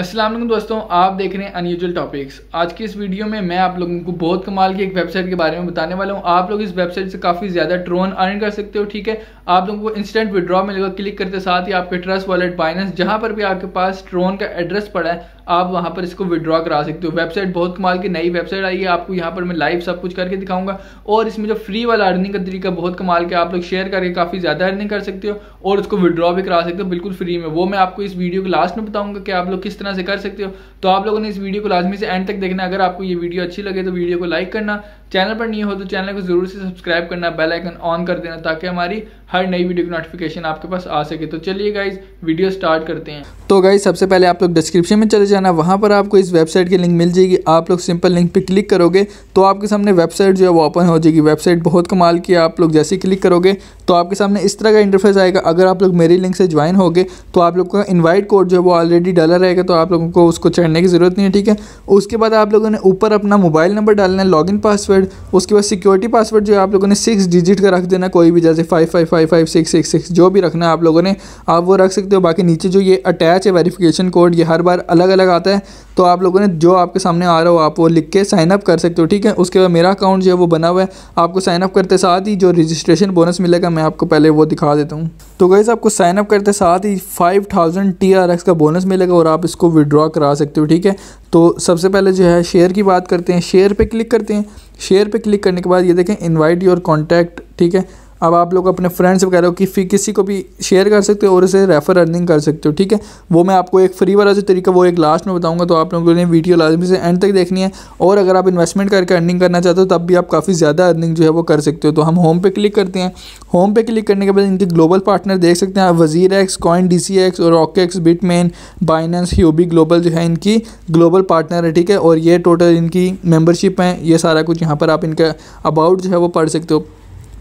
असलम दोस्तों आप देख रहे हैं अनयूजल टॉपिक्स आज की इस वीडियो में मैं आप लोगों को बहुत कमाल की एक वेबसाइट के बारे में बताने वाला हूँ आप लोग इस वेबसाइट से काफ़ी ज़्यादा ट्रोन अर्न कर सकते हो ठीक है आप लोगों को इंस्टेंट विड्रॉ मिलेगा क्लिक करते साथ ही आपके ट्रस्ट वॉलेट बाइनेंस जहाँ पर भी आपके पास ट्रोन का एड्रेस पड़ा है आप वहाँ पर इसको विड्रॉ करा सकते हो वेबसाइट बहुत कमाल की नई वेबसाइट आई है आपको यहाँ पर मैं लाइव सब कुछ करके दिखाऊंगा और इसमें जो फ्री वाला अर्निंग का तरीका बहुत कमाल के आप लोग शेयर करके काफ़ी ज़्यादा अर्निंग कर सकते हो और उसको विड्रॉ भी करा सकते हो बिल्कुल फ्री में वो मैं आपको इस वीडियो के लास्ट में बताऊँगा कि आप लोग किस तरह से कर सकते हो तो आप लोगों ने इस वीडियो को लाजमी से एंड तक देखना अगर आपको ये वीडियो अच्छी लगे तो वीडियो को लाइक करना चैनल पर नहीं हो तो चैनल को जरूर से सब्सक्राइब करना बेल आइकन ऑन कर देना ताकि हमारी हर नई वीडियो की नोटिफिकेशन आपके पास आ सके तो चलिए गाइज वीडियो स्टार्ट करते हैं तो गाइज सबसे पहले आप लोग डिस्क्रिप्शन में चले जाना वहाँ पर आपको इस वेबसाइट की लिंक मिल जाएगी आप लोग सिंपल लिंक पे क्लिक करोगे तो आपके सामने वेबसाइट जो है वो ओपन हो जाएगी वेबसाइट बहुत कमाल की आप लोग जैसे क्लिक करोगे तो आपके सामने इस तरह का इंटरफेस आएगा अगर आप लोग मेरी लिंक से ज्वाइन गए तो आप लोग का इन्वाइट कोड जो है वो ऑलरेडी डाला रहेगा तो आप लोगों को उसको चढ़ने की ज़रूरत नहीं है ठीक है उसके बाद आप लोगों ने ऊपर अपना मोबाइल नंबर डालना है लॉगिन पासवर्ड उसके बाद सिक्योरिटी पासवर्ड जो है आप लोगों ने सिक्स डिजिट का रख देना कोई भी जैसे five five five five six six six जो भी रखना है आप लोगों ने आप वो रख सकते हो बाकी नीचे जो ये अटैच है वेरिफिकेशन कोड ये हर बार अलग अलग लगाता है तो आप लोगों ने जो आपके सामने आ रहा हो आप वो लिख के साइनअप कर सकते हो ठीक है उसके बाद मेरा अकाउंट जो है वो बना हुआ है आपको साइनअप करते साथ ही जो रजिस्ट्रेशन बोनस मिलेगा मैं आपको पहले वो दिखा देता हूँ तो गैस आपको साइनअप करते साथ ही five thousand T R X का बोनस मिलेगा और आप इसको विड्रॉ करा सकते हो ठीक है तो सबसे पहले जो है शेयर की बात करते हैं शेयर पर क्लिक करते हैं शेयर पर क्लिक करने के बाद ये देखें इन्वाइट योर कॉन्टैक्ट ठीक है अब आप लोग अपने फ्रेंड्स वगैरह की फिर किसी को भी शेयर कर सकते हो और इसे रेफ़र अर्निंग कर सकते हो ठीक है वो मैं आपको एक फ्री वाला जो तरीका वो एक लास्ट में बताऊँगा तो आप लोगों ने वीडियो लाजमी से एंड तक देखनी है और अगर आप इन्वेस्टमेंट करके अर्निंग करना चाहते हो तब भी आप काफ़ी ज़्यादा अर्निंग जो है वो कर सकते हो तो हम होम पे क्लिक करते हैं होम पे क्लिक करने के बाद इनके ग्लोबल पार्टनर देख सकते हैं WazirX coin D C X और ऑकेक्स बिटमेन बाइनेंस ह्यूबी ग्लोबल जो है इनकी ग्लोबल पार्टनर है ठीक है और ये टोटल इनकी मेम्बरशिप है ये सारा कुछ यहाँ पर आप इनका अबाउट जो है वो पढ़ सकते हो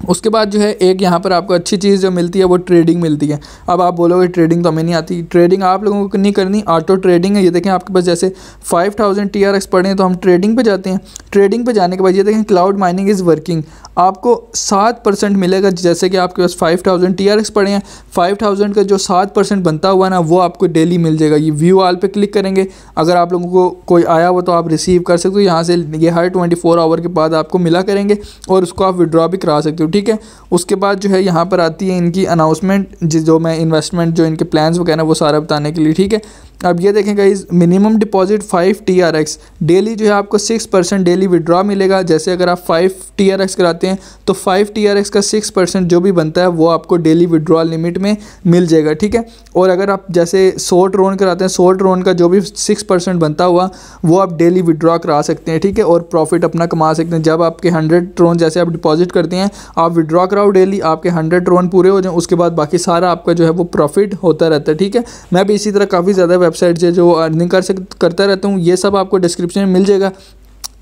उसके बाद जो है एक यहाँ पर आपको अच्छी चीज़ जो मिलती है वो ट्रेडिंग मिलती है अब आप बोलोगे ट्रेडिंग तो हमें नहीं आती ट्रेडिंग आप लोगों को नहीं करनी ऑटो ट्रेडिंग है ये देखें आपके पास जैसे 5000 थाउजेंड टी आर एक्स हैं तो हम ट्रेडिंग पे जाते हैं ट्रेडिंग पे जाने के बाद ये देखें क्लाउड माइनिंग इज़ वर्किंग आपको सात परसेंट मिलेगा जैसे कि आपके पास five thousand T R X पड़े हैं फाइव थाउजेंड का जो सात परसेंट बनता हुआ ना वो आपको डेली मिल जाएगा ये व्यू आल पे क्लिक करेंगे अगर आप लोगों को कोई आया हुआ तो आप रिसीव कर सकते हो यहाँ से ये हर ट्वेंटी फोर आवर के बाद आपको मिला करेंगे और उसको आप विड्रॉ भी करा सकते हो ठीक है उसके बाद जो है यहाँ पर आती है इनकी अनाउंसमेंट जो मैं इन्वेस्टमेंट जो इनके प्लान्स वगैरह वो सारा बताने के लिए ठीक है अब ये देखें guys minimum deposit five T R X daily जो है आपको सिक्स परसेंट डेली विड्रॉ मिलेगा जैसे अगर आप फाइव टी आर एक्स कराते हैं तो फाइव टी आर एक्स का सिक्स परसेंट जो भी बनता है वो आपको डेली विड्रॉ लिमिट में मिल जाएगा ठीक है और अगर आप जैसे शॉर्ट रोन कराते हैं शॉर्ट रोन का जो भी सिक्स परसेंट बनता हुआ वो आप डेली विड्रॉ करा सकते हैं ठीक है और प्रॉफिट अपना कमा सकते हैं जब आपके हंड्रेड रोन जैसे आप डिपॉजिट करते हैं आप विड्रॉ कराओ डेली आपके हंड्रेड रोन पूरे हो जाएँ उसके बाद बाकी सारा आपका जो है वो प्रॉफिट होता रहता है ठीक है मैं भी इसी तरह काफ़ी ज़्यादा वेबसाइट से जो अर्निंग कर सक करता रहता हूँ ये सब आपको डिस्क्रिप्शन में मिल जाएगा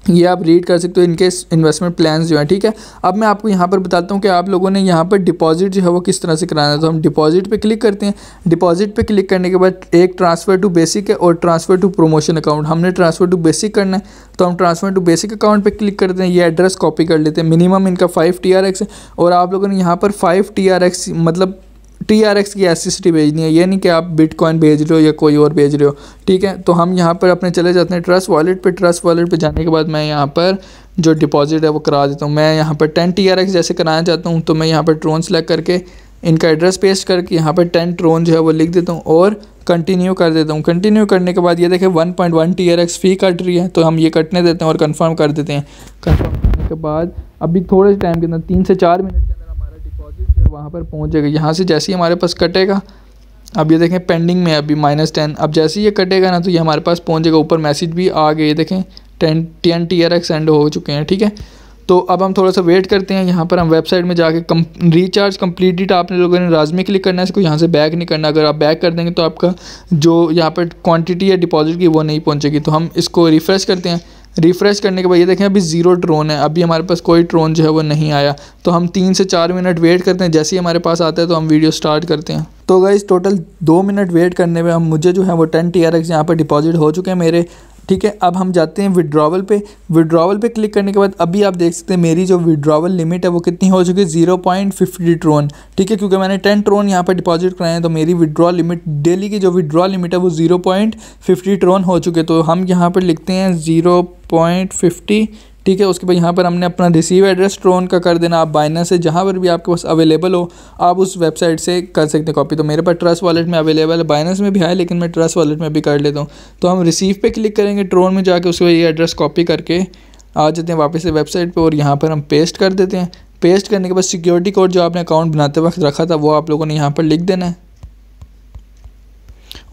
ये आप रीड कर सकते हो इनके इन्वेस्टमेंट प्लान्स जो है ठीक है अब मैं आपको यहाँ पर बताता हूँ कि आप लोगों ने यहाँ पर डिपॉजिट जो है वो किस तरह से कराना है तो हम डिपॉजिट पे क्लिक करते हैं डिपॉजिट पे क्लिक करने के बाद एक ट्रांसफ़र टू बेसिक है और ट्रांसफ़र टू प्रोमोशन अकाउंट हमने ट्रांसफ़र टू बेसिक करना है तो हम ट्रांसफ़र टू बेसिक अकाउंट पर क्लिक करते हैं ये एड्रेस कॉपी कर लेते हैं मिनिमम इनका फाइव टी है और आप लोगों ने यहाँ पर फाइव टी मतलब टी आर एक्स की एसिसिटी भेजनी है ये नहीं कि आप बिटकॉइन भेज रहे हो या कोई और भेज रहे हो ठीक है तो हम यहाँ पर अपने चले जाते हैं ट्रस्ट वॉलेट पे ट्रस्ट वॉलेट पे जाने के बाद मैं यहाँ पर जो डिपॉजिट है वो करा देता हूँ मैं यहाँ पर टेन टी आर एक्स जैसे कराना चाहता हूँ तो मैं यहाँ पर ट्रोन सेलेक्ट करके इनका एड्रेस पेस्ट करके यहाँ पर टेन ट्रोन जो है वो लिख देता हूँ और कंटिन्यू कर देता हूँ कंटिन्यू करने के बाद ये देखें one point one T R X fee cut रही है तो हम ये कटने देते हैं और कन्फर्म कर देते हैं कन्फर्म करने के बाद अभी थोड़े टाइम के अंदर तीन से चार मिनट वहाँ पर जाएगा यहाँ से जैसे ही हमारे पास कटेगा अब ये देखें पेंडिंग में अभी माइनस टेन अब जैसे ही ये कटेगा ना तो ये हमारे पास पहुँच जाएगा ऊपर मैसेज भी आ गए देखें ten N T R X एंड हो चुके हैं ठीक है तो अब हम थोड़ा सा वेट करते हैं यहाँ पर हम वेबसाइट में जाके कम रिचार्ज कंप्लीटेड आपने लोगों ने लाजमी क्लिक करना है इसको यहाँ से बैक नहीं करना अगर आप बैक कर देंगे तो आपका जो यहाँ पर क्वांटिटी या डिपॉजिट की वो नहीं पहुँचेगी तो हम इसको रिफ़्रेश करते हैं रिफ़्रेश करने के बाद ये देखें अभी ज़ीरो ड्रोन है अभी हमारे पास कोई ड्रोन जो है वो नहीं आया तो हम तीन से चार मिनट वेट करते हैं जैसे ही हमारे पास आता है तो हम वीडियो स्टार्ट करते हैं तो गई टोटल दो मिनट वेट करने में हम मुझे जो है वो टेन टी आर एक्स यहाँ पर डिपॉजिट हो चुके हैं मेरे ठीक है अब हम जाते हैं विड्रॉवल पे विड्रॉवल पे क्लिक करने के बाद अभी आप देख सकते हैं मेरी जो विड्रॉवल लिमिट है वो कितनी हो चुकी है जीरो पॉइंट फिफ्टी ट्रोन ठीक है क्योंकि मैंने टेन ट्रोन यहाँ पर डिपॉजिट कराए हैं तो मेरी विड्रॉ लिमिट डेली की जो विड्रॉ लिमिट है वो जीरो पॉइंट फिफ्टी ट्रोन हो चुके तो हम यहाँ पर लिखते हैं ज़ीरो पॉइंट फिफ्टी ठीक है उसके बाद यहाँ पर हमने अपना रिसीव एड्रेस ट्रोन का कर देना आप बाइनस से जहाँ पर भी आपके पास अवेलेबल हो आप उस वेबसाइट से कर सकते हैं कॉपी तो मेरे पास ट्रस्ट वॉलेट में अवेलेबल है बाइनस में भी है लेकिन मैं ट्रस्ट वॉलेट में भी कर लेता हूँ तो हम रिसीव पर क्लिक करेंगे ट्रोन में जाकर उसके ये एड्रेस कॉपी करके आ जाते हैं वापस से वेबसाइट पर और यहाँ पर हम पेस्ट कर देते हैं पेस्ट करने के बाद सिक्योरिटी कोड जो आपने अकाउंट बनाते वक्त रखा था वो आप लोगों ने यहाँ पर लिख देना है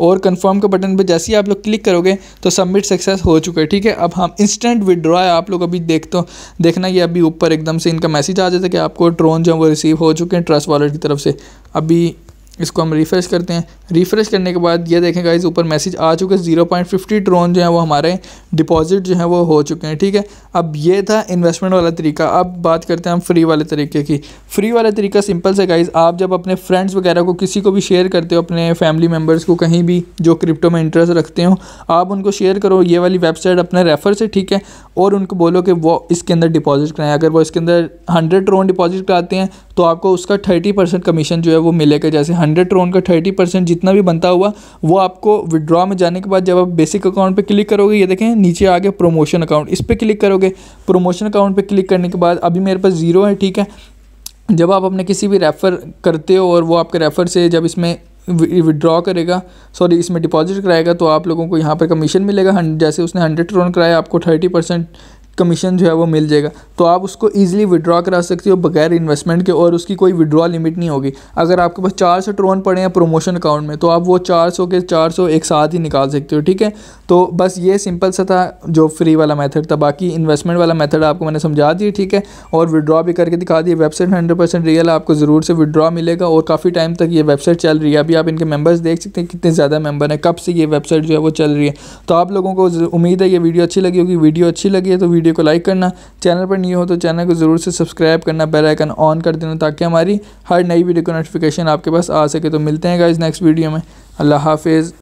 और कंफर्म के बटन पर जैसे ही आप लोग क्लिक करोगे तो सबमिट सक्सेस हो चुका है ठीक है अब हम इंस्टेंट विदड्रॉ है आप लोग अभी देख तो देखना ये अभी ऊपर एकदम से इनका मैसेज आ जाता है कि आपको ड्रोन जो है वो रिसीव हो चुके हैं ट्रस्ट वॉलेट की तरफ से अभी इसको हम रिफ़्रेश करते हैं रिफ़्रेश करने के बाद ये देखें गाइज ऊपर मैसेज आ चुके जीरो पॉइंट फिफ्टी ट्रोन जो है वो हमारे डिपॉजिट जो है वो हो चुके हैं ठीक है अब ये था इन्वेस्टमेंट वाला तरीका अब बात करते हैं हम फ्री वाले तरीके की फ्री वाला तरीका सिंपल से गाइज आप जब अपने फ्रेंड्स वगैरह को किसी को भी शेयर करते हो अपने फैमिली मेम्बर्स को कहीं भी जो क्रिप्टो में इंटरेस्ट रखते हो आप उनको शेयर करो ये वाली वेबसाइट अपने रेफ़र से ठीक है और उनको बोलो कि वो इसके अंदर डिपॉजिट कराएं अगर वो इसके अंदर हंड्रेड ट्रोन डिपॉजिट कराते हैं तो आपको उसका थर्टी परसेंट कमीशन जो है वो मिलेगा जैसे हंड्रेड ट्रोन का थर्टी परसेंट जितना भी बनता हुआ वो आपको विड्रॉ में जाने के बाद जब आप बेसिक अकाउंट पर क्लिक करोगे ये देखें नीचे आगे प्रोमोशन अकाउंट इस पर क्लिक करोगे प्रोमोशन अकाउंट पर क्लिक करने के बाद अभी मेरे पास ज़ीरो है ठीक है जब आप अपने किसी भी रेफ़र करते हो और वो आपके रेफ़र से जब इसमें विड्रॉ करेगा सॉरी इसमें डिपॉजिट कराएगा तो आप लोगों को यहाँ पर कमीशन मिलेगा जैसे उसने हंड्रेड ट्रोन कराया आपको थर्टी परसेंट कमीशन जो है वो मिल जाएगा तो आप उसको ईजिली विड्रॉ करा सकते हो बगैर इन्वेस्टमेंट के और उसकी कोई विड्रॉ लिमिट नहीं होगी अगर आपके पास चार सौ ट्रोन पड़े हैं प्रोमोशन अकाउंट में तो आप वो चार सौ के चार सौ एक साथ ही निकाल सकते हो ठीक है तो बस ये सिंपल सा था जो फ्री वाला मेथड था बाकी इन्वेस्टमेंट वाला मैथड आपको मैंने समझा दिया ठीक है और विड्रॉ भी करके दिखा दिए वेबसाइट हंड्रेड परसेंट रियल आपको ज़रूर से विड्रॉ मिलेगा और काफ़ी टाइम तक ये वेबसाइट चल रही है अभी आप इनके मेम्बर्स देख सकते हैं कितने ज़्यादा मेम्बर हैं कब से ये वेबसाइट जो है वो चल रही है तो आप लोगों को उम्मीद है ये वीडियो अच्छी लगी होगी वीडियो अच्छी लगी है तो वीडियो वीडियो को लाइक करना चैनल पर नहीं हो तो चैनल को ज़रूर से सब्सक्राइब करना बेल आइकन ऑन कर देना ताकि हमारी हर नई वीडियो का नोटिफिकेशन आपके पास आ सके तो मिलते हैं गाइज नेक्स्ट वीडियो में अल्लाह हाफिज़